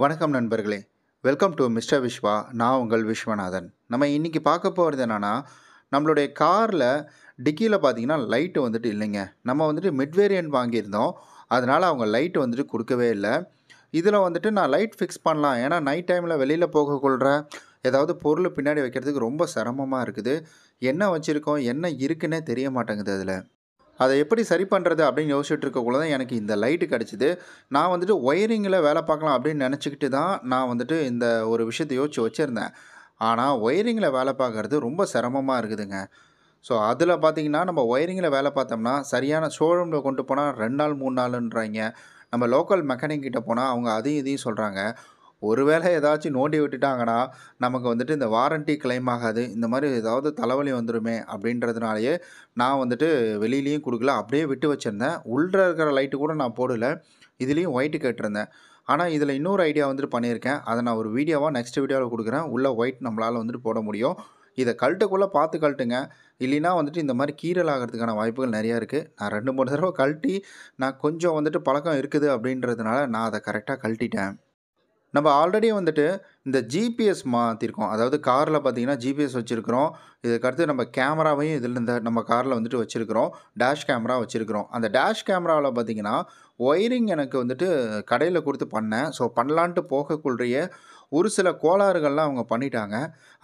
வணக்கம் நண்பர்களே welcome to mister Vishwa நான் உங்கள் விஸ்வநாதன் நம்ம இன்றைக்கி பார்க்க போகிறது என்னென்னா நம்மளுடைய காரில் டிக்கியில் பார்த்தீங்கன்னா லைட்டு வந்துட்டு இல்லைங்க நம்ம வந்துட்டு மிட்வேரியன்ட் வாங்கியிருந்தோம் அதனால் அவங்க லைட்டு வந்துட்டு கொடுக்கவே இல்லை இதில் வந்துட்டு நான் லைட் ஃபிக்ஸ் பண்ணலாம் ஏன்னா நைட் டைமில் வெளியில் போகக்கொள்கிற ஏதாவது பொருள் பின்னாடி வைக்கிறதுக்கு ரொம்ப சிரமமாக இருக்குது என்ன வச்சுருக்கோம் என்ன இருக்குன்னே தெரிய மாட்டேங்குது அதில் அதை எப்படி சரி பண்ணுறது அப்படின்னு யோசிச்சுட்டு இருக்கக்குள்ள தான் எனக்கு இந்த லைட்டு கிடச்சிது நான் வந்துட்டு ஒயரிங்கில் வேலை பார்க்கலாம் அப்படின்னு நினச்சிக்கிட்டு தான் நான் வந்துட்டு இந்த ஒரு விஷயத்தை யோசித்து வச்சுருந்தேன் ஆனால் ஒயரிங்கில் வேலை பார்க்குறது ரொம்ப சிரமமாக இருக்குதுங்க ஸோ அதில் பார்த்திங்கன்னா நம்ம ஒயரிங்கில் வேலை பார்த்தோம்னா சரியான ஷோரூமில் கொண்டு போனால் ரெண்டு நாள் மூணு நாளுன்றாங்க நம்ம லோக்கல் மெக்கானிக் கிட்டே போனால் அவங்க அதையும் இதையும் சொல்கிறாங்க ஒருவேளை ஏதாச்சும் நோண்டி விட்டுட்டாங்கன்னா நமக்கு வந்துட்டு இந்த வாரண்ட்டி கிளைம் ஆகாது இந்த மாதிரி ஏதாவது தலைவலி வந்துடுமே அப்படின்றதுனாலேயே நான் வந்துட்டு வெளியிலையும் கொடுக்கல அப்படியே விட்டு வச்சுருந்தேன் உள்ளே இருக்கிற லைட்டு கூட நான் போடல இதுலேயும் ஒயிட்டு கேட்டிருந்தேன் ஆனால் இதில் இன்னொரு ஐடியா வந்துட்டு பண்ணியிருக்கேன் அதை நான் ஒரு வீடியோவாக நெக்ஸ்ட் வீடியோவில் கொடுக்குறேன் உள்ளே ஒயிட் நம்மளால் வந்துட்டு போட முடியும் இதை கழட்டக்குள்ளே பார்த்து கழட்டுங்க இல்லைனா வந்துட்டு இந்த மாதிரி கீரல் ஆகிறதுக்கான வாய்ப்புகள் நிறையா இருக்குது நான் ரெண்டு மூணு தடவை கழட்டி நான் கொஞ்சம் வந்துட்டு பழக்கம் இருக்குது அப்படின்றதுனால நான் அதை கரெக்டாக கழட்டிட்டேன் நம்ம ஆல்ரெடி வந்துட்டு இந்த ஜிபிஎஸ் மாற்றிருக்கோம் அதாவது காரில் பார்த்தீங்கன்னா ஜிபிஎஸ் வச்சுருக்கிறோம் இதுக்கடுத்து நம்ம கேமராவையும் இதில் இந்த நம்ம காரில் வந்துட்டு வச்சுருக்கிறோம் டேஷ் கேமரா வச்சுருக்கிறோம் அந்த டேஷ் கேமராவில் பார்த்தீங்கன்னா ஒயரிங் எனக்கு வந்துட்டு கடையில் கொடுத்து பண்ணேன் ஸோ பண்ணலான்ட்டு போகக்குள்ளேயே ஒரு சில கோளாறுகள்லாம் அவங்க பண்ணிட்டாங்க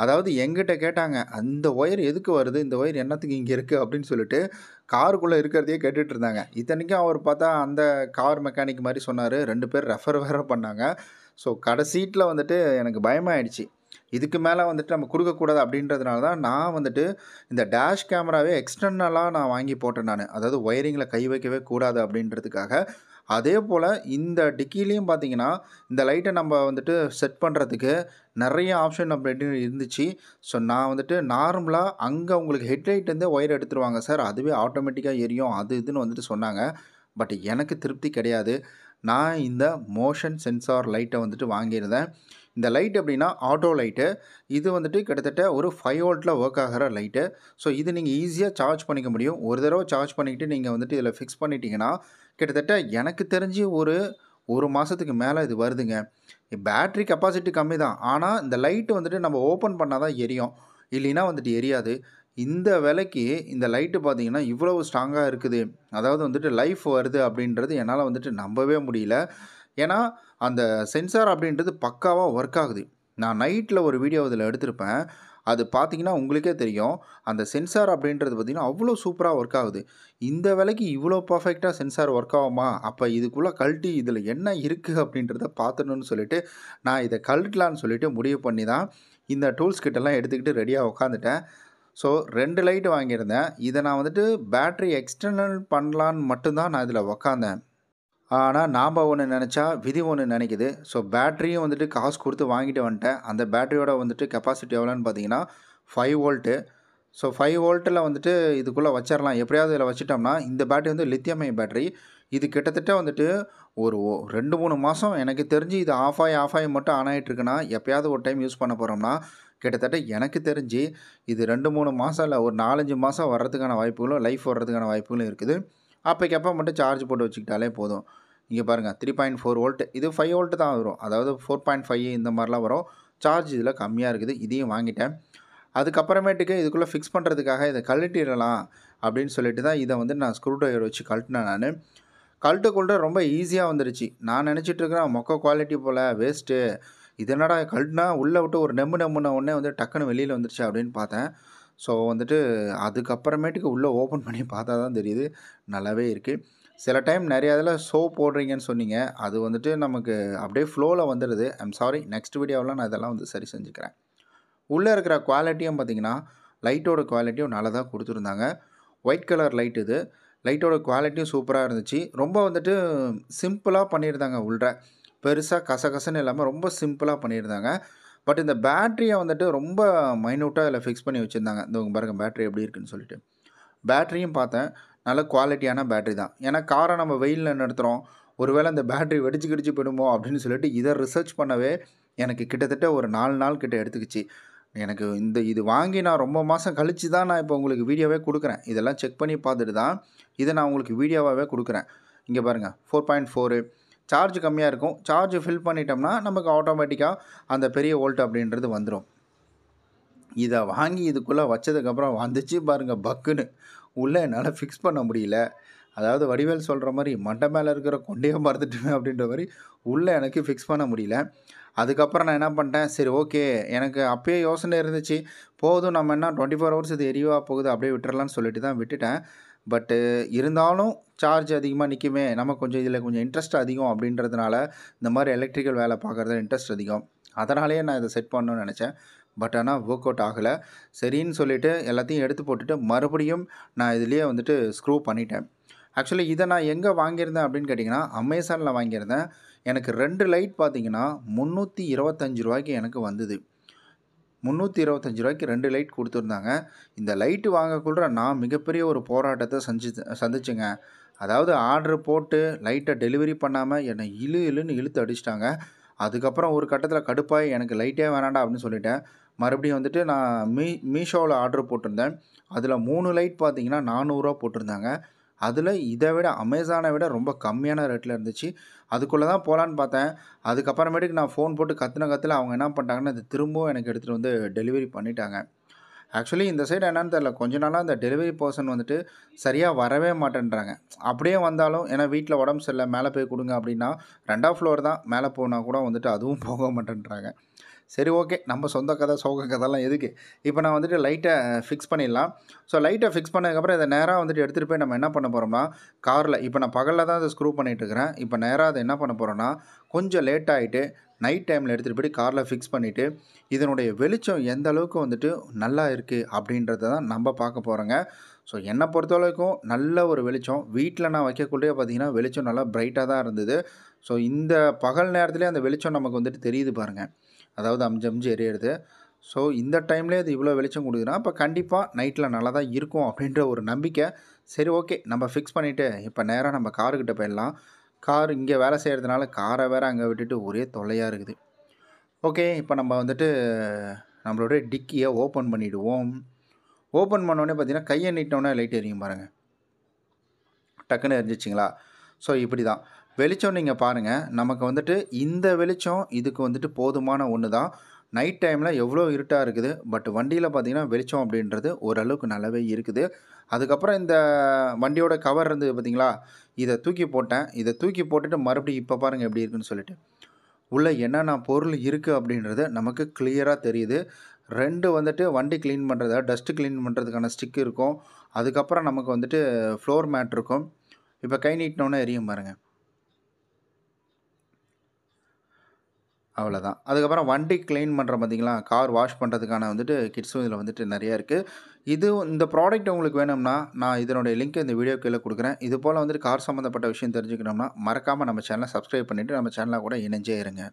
அதாவது எங்கிட்ட கேட்டாங்க அந்த ஒயர் எதுக்கு வருது இந்த ஒயர் என்னத்துக்கு இங்கே இருக்குது அப்படின்னு சொல்லிட்டு காருக்குள்ளே இருக்கிறதையே கேட்டுட்ருந்தாங்க இத்தனைக்கும் அவர் பார்த்தா அந்த கார் மெக்கானிக் மாதிரி சொன்னார் ரெண்டு பேர் ரெஃபர் வேறு பண்ணாங்க ஸோ கடைசீட்டில் வந்துட்டு எனக்கு பயமாயிடுச்சு இதுக்கு மேலே வந்துட்டு நம்ம கொடுக்கக்கூடாது அப்படின்றதுனால தான் நான் வந்துட்டு இந்த டேஷ் கேமராவே எக்ஸ்டர்னலாக நான் வாங்கி போட்டேன் நான் அதாவது ஒயரிங்கில் கை வைக்கவே கூடாது அப்படின்றதுக்காக அதே போல் இந்த டிக்கிலையும் பார்த்தீங்கன்னா இந்த லைட்டை நம்ம வந்துட்டு செட் பண்ணுறதுக்கு நிறைய ஆப்ஷன் அப்படின்னு இருந்துச்சு ஸோ நான் வந்துட்டு நார்மலாக அங்கே உங்களுக்கு வந்து ஒயர் எடுத்துருவாங்க சார் அதுவே ஆட்டோமேட்டிக்காக எரியும் அது இதுன்னு வந்துட்டு சொன்னாங்க பட் எனக்கு திருப்தி கிடையாது நான் இந்த மோஷன் சென்சார் லைட்டை வந்துட்டு வாங்கியிருந்தேன் இந்த லைட் அப்படின்னா ஆட்டோ லைட்டு இது வந்துட்டு கிட்டத்தட்ட ஒரு ஃபைவ் வோல்ட்டில் ஒர்க் ஆகிற லைட்டு ஸோ இது நீங்கள் ஈஸியாக சார்ஜ் பண்ணிக்க முடியும் ஒரு தடவை சார்ஜ் பண்ணிக்கிட்டு நீங்கள் வந்துட்டு இதில் ஃபிக்ஸ் பண்ணிட்டீங்கன்னா கிட்டத்தட்ட எனக்கு தெரிஞ்சு ஒரு ஒரு மாதத்துக்கு மேலே இது வருதுங்க பேட்ரி கெப்பாசிட்டி கம்மி தான் ஆனால் இந்த லைட்டு வந்துட்டு நம்ம ஓப்பன் பண்ணால் தான் எரியும் இல்லைன்னா வந்துட்டு எரியாது இந்த விலைக்கு இந்த லைட்டு பார்த்தீங்கன்னா இவ்வளவு ஸ்ட்ராங்காக இருக்குது அதாவது வந்துட்டு லைஃப் வருது அப்படின்றது என்னால் வந்துட்டு நம்பவே முடியல ஏன்னா அந்த சென்சார் அப்படின்றது பக்காவாக ஒர்க் ஆகுது நான் நைட்டில் ஒரு வீடியோ இதில் எடுத்திருப்பேன் அது பார்த்திங்கன்னா உங்களுக்கே தெரியும் அந்த சென்சார் அப்படின்றது பார்த்திங்கன்னா அவ்வளோ சூப்பராக ஒர்க் ஆகுது இந்த விலைக்கு இவ்வளோ பர்ஃபெக்டாக சென்சார் ஒர்க் ஆகுமா அப்போ இதுக்குள்ளே கழட்டி இதில் என்ன இருக்குது அப்படின்றத பார்த்துடணும்னு சொல்லிவிட்டு நான் இதை கழட்டலான்னு சொல்லிவிட்டு முடிவு பண்ணி தான் இந்த டூல்ஸ் கிட்டெல்லாம் எடுத்துக்கிட்டு ரெடியாக உட்காந்துட்டேன் ஸோ ரெண்டு லைட்டு வாங்கியிருந்தேன் இதை நான் வந்துட்டு பேட்ரி எக்ஸ்டர்னல் பண்ணலான்னு மட்டும்தான் நான் இதில் உக்காந்தேன் ஆனால் நாம் ஒன்று நினச்சா விதி ஒன்று நினைக்குது ஸோ பேட்ரியும் வந்துட்டு காசு கொடுத்து வாங்கிட்டு வந்துட்டேன் அந்த பேட்டரியோட வந்துட்டு கெப்பாசிட்டி எவ்வளோன்னு பார்த்தீங்கன்னா ஃபைவ் வோல்ட்டு ஸோ ஃபைவ் வோல்ட்டில் வந்துட்டு இதுக்குள்ளே வச்சிடலாம் எப்படியாவது இதில் வச்சிட்டோம்னா இந்த பேட்ரி வந்து லித்தியமை பேட்ரி இது கிட்டத்தட்ட வந்துட்டு ஒரு ரெண்டு மூணு மாதம் எனக்கு தெரிஞ்சு இது ஆஃப் ஆகி ஆஃப் ஆகி மட்டும் ஆன் ஆகிட்டு எப்போயாவது ஒரு டைம் யூஸ் பண்ண போகிறோம்னா கிட்டத்தட்ட எனக்கு தெரிஞ்சு இது ரெண்டு மூணு மாதம் இல்லை ஒரு நாலஞ்சு மாதம் வர்றதுக்கான வாய்ப்புகளும் லைஃப் வர்றதுக்கான வாய்ப்புகளும் இருக்குது அப்போக்கப்போ மட்டும் சார்ஜ் போட்டு வச்சுக்கிட்டாலே போதும் இங்கே பாருங்கள் த்ரீ பாயிண்ட் ஃபோர் வோல்ட் இது ஃபைவ் வோல்ட் தான் வரும் அதாவது ஃபோர் பாயிண்ட் ஃபைவ் இந்த மாதிரிலாம் வரும் சார்ஜ் இதில் கம்மியாக இருக்குது இதையும் வாங்கிட்டேன் அதுக்கப்புறமேட்டுக்கு இதுக்குள்ளே ஃபிக்ஸ் பண்ணுறதுக்காக இதை கழட்டிடலாம் அப்படின்னு சொல்லிட்டு தான் இதை வந்து நான் ஸ்க்ரூ ட்ரைவர் வச்சு கழட்டினேன் நான் கொள்ள ரொம்ப ஈஸியாக வந்துருச்சு நான் நினச்சிட்ருக்கிறேன் மொக்க குவாலிட்டி போல் வேஸ்ட்டு இது என்னடா கல்னா உள்ளே விட்டு ஒரு நெம்மு நெம்முன உடனே வந்து டக்குன்னு வெளியில் வந்துருச்சு அப்படின்னு பார்த்தேன் ஸோ வந்துட்டு அதுக்கப்புறமேட்டுக்கு உள்ளே ஓப்பன் பண்ணி பார்த்தா தான் தெரியுது நல்லாவே இருக்குது சில டைம் நிறைய இதில் ஷோ போடுறீங்கன்னு சொன்னீங்க அது வந்துட்டு நமக்கு அப்படியே ஃப்ளோவில் வந்துடுது ஐம் சாரி நெக்ஸ்ட் வீடியோவில் நான் இதெல்லாம் வந்து சரி செஞ்சுக்கிறேன் உள்ளே இருக்கிற குவாலிட்டியும் பார்த்திங்கன்னா லைட்டோட குவாலிட்டியும் நல்லா தான் கொடுத்துருந்தாங்க ஒயிட் கலர் லைட் இது லைட்டோட குவாலிட்டியும் சூப்பராக இருந்துச்சு ரொம்ப வந்துட்டு சிம்பிளாக பண்ணியிருந்தாங்க உள்ளே பெருசாக கசகசன்னு இல்லாமல் ரொம்ப சிம்பிளாக பண்ணியிருந்தாங்க பட் இந்த பேட்ரியை வந்துட்டு ரொம்ப மைனூட்டாக இதில் ஃபிக்ஸ் பண்ணி வச்சுருந்தாங்க இந்த உங்கள் பாருங்கள் பேட்ரி எப்படி இருக்குன்னு சொல்லிட்டு பேட்ரியும் பார்த்தேன் நல்ல குவாலிட்டியான பேட்ரி தான் ஏன்னா காரை நம்ம வெயிலில் நிறுத்துகிறோம் ஒருவேளை அந்த பேட்ரி வெடிச்சு கிடிச்சு போயிடுமோ அப்படின்னு சொல்லிட்டு இதை ரிசர்ச் பண்ணவே எனக்கு கிட்டத்தட்ட ஒரு நாலு நாள் கிட்ட எடுத்துக்கிச்சு எனக்கு இந்த இது வாங்கி நான் ரொம்ப மாதம் கழித்து தான் நான் இப்போ உங்களுக்கு வீடியோவே கொடுக்குறேன் இதெல்லாம் செக் பண்ணி பார்த்துட்டு தான் இதை நான் உங்களுக்கு வீடியோவாகவே கொடுக்குறேன் இங்கே பாருங்கள் ஃபோர் பாயிண்ட் ஃபோரு சார்ஜ் கம்மியாக இருக்கும் சார்ஜ் ஃபில் பண்ணிட்டோம்னா நமக்கு ஆட்டோமேட்டிக்காக அந்த பெரிய வோல்ட் அப்படின்றது வந்துடும் இதை வாங்கி இதுக்குள்ளே வச்சதுக்கப்புறம் வந்துச்சு பாருங்கள் பக்குன்னு உள்ளே என்னால் ஃபிக்ஸ் பண்ண முடியல அதாவது வடிவேல் சொல்கிற மாதிரி மண்டை மேலே இருக்கிற கொண்டையை மறந்துட்டுவேன் அப்படின்ற மாதிரி உள்ளே எனக்கு ஃபிக்ஸ் பண்ண முடியல அதுக்கப்புறம் நான் என்ன பண்ணிட்டேன் சரி ஓகே எனக்கு அப்போயே யோசனை இருந்துச்சு போதும் நம்ம என்ன டுவெண்ட்டி ஃபோர் ஹவர்ஸ் இது எரிவாக போகுது அப்படியே விட்டுறலான்னு சொல்லிட்டு தான் விட்டுட்டேன் பட்டு இருந்தாலும் சார்ஜ் அதிகமாக நிற்குமே நம்ம கொஞ்சம் இதில் கொஞ்சம் இன்ட்ரெஸ்ட் அதிகம் அப்படின்றதுனால இந்த மாதிரி எலக்ட்ரிக்கல் வேலை பார்க்குறது இன்ட்ரெஸ்ட் அதிகம் அதனாலேயே நான் இதை செட் பண்ணணும்னு நினச்சேன் பட் ஆனால் ஒர்க் அவுட் ஆகலை சரின்னு சொல்லிவிட்டு எல்லாத்தையும் எடுத்து போட்டுட்டு மறுபடியும் நான் இதுலேயே வந்துட்டு ஸ்க்ரூ பண்ணிட்டேன் ஆக்சுவலி இதை நான் எங்கே வாங்கியிருந்தேன் அப்படின்னு கேட்டிங்கன்னா அமேசானில் வாங்கியிருந்தேன் எனக்கு ரெண்டு லைட் பார்த்திங்கன்னா முந்நூற்றி இருபத்தஞ்சி ரூபாய்க்கு எனக்கு வந்தது முந்நூற்றி இருபத்தஞ்சி ரூபாய்க்கு ரெண்டு லைட் கொடுத்துருந்தாங்க இந்த லைட்டு வாங்கக்குள்ள நான் மிகப்பெரிய ஒரு போராட்டத்தை சந்தி சந்திச்சுங்க அதாவது ஆர்டர் போட்டு லைட்டை டெலிவரி பண்ணாமல் என்னை இழு இழுன்னு இழுத்து அடிச்சிட்டாங்க அதுக்கப்புறம் ஒரு கட்டத்தில் கடுப்பாகி எனக்கு லைட்டே வேணாண்டா அப்படின்னு சொல்லிட்டேன் மறுபடியும் வந்துட்டு நான் மீ மீஷோவில் ஆர்டர் போட்டிருந்தேன் அதில் மூணு லைட் பார்த்தீங்கன்னா நானூறுரூவா போட்டிருந்தாங்க அதில் இதை விட அமேசானை விட ரொம்ப கம்மியான ரேட்டில் இருந்துச்சு அதுக்குள்ளே தான் போகலான்னு பார்த்தேன் அதுக்கப்புறமேட்டுக்கு நான் ஃபோன் போட்டு கற்றுன கற்றுல அவங்க என்ன பண்ணிட்டாங்கன்னா அது திரும்பவும் எனக்கு எடுத்துகிட்டு வந்து டெலிவரி பண்ணிட்டாங்க ஆக்சுவலி இந்த சைடு என்னன்னு தெரில கொஞ்ச நாளாக அந்த டெலிவரி பர்சன் வந்துட்டு சரியாக வரவே மாட்டேன்றாங்க அப்படியே வந்தாலும் ஏன்னா வீட்டில் உடம்பு சரியில்லை மேலே போய் கொடுங்க அப்படின்னா ரெண்டாம் ஃப்ளோர் தான் மேலே போனால் கூட வந்துட்டு அதுவும் போக மாட்டேன்றாங்க சரி ஓகே நம்ம சொந்த கதை சோக கதைலாம் எதுக்கு இப்போ நான் வந்துட்டு லைட்டை ஃபிக்ஸ் பண்ணிடலாம் ஸோ லைட்டை ஃபிக்ஸ் பண்ணதுக்கப்புறம் இதை நேராக வந்துட்டு எடுத்துகிட்டு போய் நம்ம என்ன பண்ண போகிறோம்னா காரில் இப்போ நான் பகலில் தான் அதை ஸ்க்ரூ பண்ணிகிட்ருக்கிறேன் இப்போ நேராக அதை என்ன பண்ண போகிறோன்னா கொஞ்சம் லேட் ஆகிட்டு நைட் டைமில் எடுத்துகிட்டு போய் காரில் ஃபிக்ஸ் பண்ணிவிட்டு இதனுடைய வெளிச்சம் எந்த அளவுக்கு வந்துட்டு நல்லா இருக்குது அப்படின்றத தான் நம்ம பார்க்க போகிறோங்க ஸோ என்னை பொறுத்தளவுக்கும் நல்ல ஒரு வெளிச்சம் வீட்டில் நான் வைக்கக்குள்ளே பார்த்திங்கன்னா வெளிச்சம் நல்லா ப்ரைட்டாக தான் இருந்தது ஸோ இந்த பகல் நேரத்துலேயே அந்த வெளிச்சம் நமக்கு வந்துட்டு தெரியுது பாருங்கள் அதாவது அஞ்சு அம்ஜி எரியிறது ஸோ இந்த டைம்லேயே அது இவ்வளோ வெளிச்சம் கொடுக்குதுன்னா இப்போ கண்டிப்பாக நைட்டில் நல்லா தான் இருக்கும் அப்படின்ற ஒரு நம்பிக்கை சரி ஓகே நம்ம ஃபிக்ஸ் பண்ணிவிட்டு இப்போ நேராக நம்ம காருக்கிட்ட போயிடலாம் கார் இங்கே வேலை செய்கிறதுனால காரை வேறு அங்கே விட்டுட்டு ஒரே தொல்லையாக இருக்குது ஓகே இப்போ நம்ம வந்துட்டு நம்மளோட டிக்கியை ஓப்பன் பண்ணிவிடுவோம் ஓப்பன் பண்ணோடனே பார்த்தீங்கன்னா கையை நீட்டோன்னே லைட் எரியும் பாருங்கள் டக்குன்னு எரிஞ்சிச்சிங்களா ஸோ இப்படி தான் வெளிச்சம் நீங்கள் பாருங்கள் நமக்கு வந்துட்டு இந்த வெளிச்சம் இதுக்கு வந்துட்டு போதுமான ஒன்று தான் நைட் டைமில் எவ்வளோ இருட்டாக இருக்குது பட் வண்டியில் பார்த்திங்கன்னா வெளிச்சம் அப்படின்றது ஓரளவுக்கு நல்லாவே இருக்குது அதுக்கப்புறம் இந்த வண்டியோட கவர் இருந்து பார்த்திங்களா இதை தூக்கி போட்டேன் இதை தூக்கி போட்டுட்டு மறுபடியும் இப்போ பாருங்கள் எப்படி இருக்குன்னு சொல்லிட்டு உள்ளே என்னென்ன பொருள் இருக்குது அப்படின்றது நமக்கு கிளியராக தெரியுது ரெண்டு வந்துட்டு வண்டி க்ளீன் பண்ணுறது டஸ்ட்டு க்ளீன் பண்ணுறதுக்கான ஸ்டிக் இருக்கும் அதுக்கப்புறம் நமக்கு வந்துட்டு ஃப்ளோர் மேட் இருக்கும் இப்போ கை நீட்டினோன்னே எரியும் பாருங்கள் அவ்வளோதான் அதுக்கப்புறம் வண்டி க்ளீன் பண்ணுற பார்த்திங்களா கார் வாஷ் பண்ணுறதுக்கான வந்துட்டு கிட்ஸும் இதில் வந்துட்டு நிறையா இருக்குது இது இந்த ப்ராடக்ட் உங்களுக்கு வேணும்னா நான் இதனுடைய லிங்க் இந்த வீடியோ கீழே கொடுக்குறேன் இது போல் வந்துட்டு கார் சம்மந்தப்பட்ட விஷயம் தெரிஞ்சுக்கணும்னா மறக்காமல் நம்ம சேனலை சப்ஸ்கிரைப் பண்ணிவிட்டு நம்ம சேனலாக கூட இணைஞ்சே இருங்க